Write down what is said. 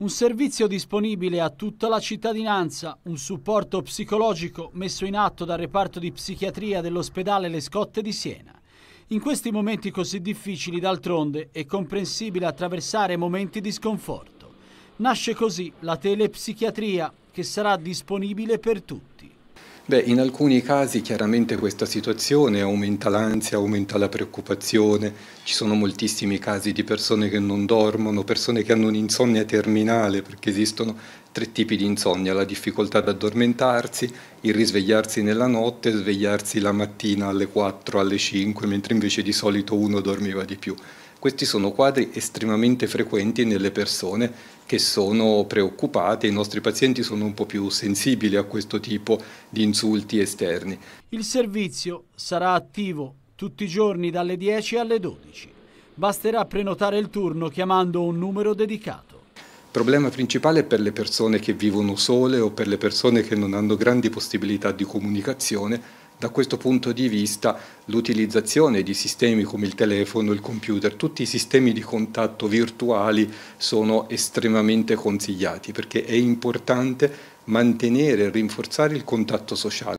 Un servizio disponibile a tutta la cittadinanza, un supporto psicologico messo in atto dal reparto di psichiatria dell'ospedale Le Scotte di Siena. In questi momenti così difficili, d'altronde, è comprensibile attraversare momenti di sconforto. Nasce così la telepsichiatria, che sarà disponibile per tutti. Beh, in alcuni casi chiaramente questa situazione aumenta l'ansia, aumenta la preoccupazione, ci sono moltissimi casi di persone che non dormono, persone che hanno un'insonnia terminale perché esistono tre tipi di insonnia, la difficoltà ad addormentarsi, il risvegliarsi nella notte, svegliarsi la mattina alle 4, alle 5, mentre invece di solito uno dormiva di più. Questi sono quadri estremamente frequenti nelle persone che sono preoccupate, i nostri pazienti sono un po' più sensibili a questo tipo di insulti esterni. Il servizio sarà attivo tutti i giorni dalle 10 alle 12. Basterà prenotare il turno chiamando un numero dedicato problema principale è per le persone che vivono sole o per le persone che non hanno grandi possibilità di comunicazione. Da questo punto di vista l'utilizzazione di sistemi come il telefono, il computer, tutti i sistemi di contatto virtuali sono estremamente consigliati perché è importante mantenere e rinforzare il contatto sociale.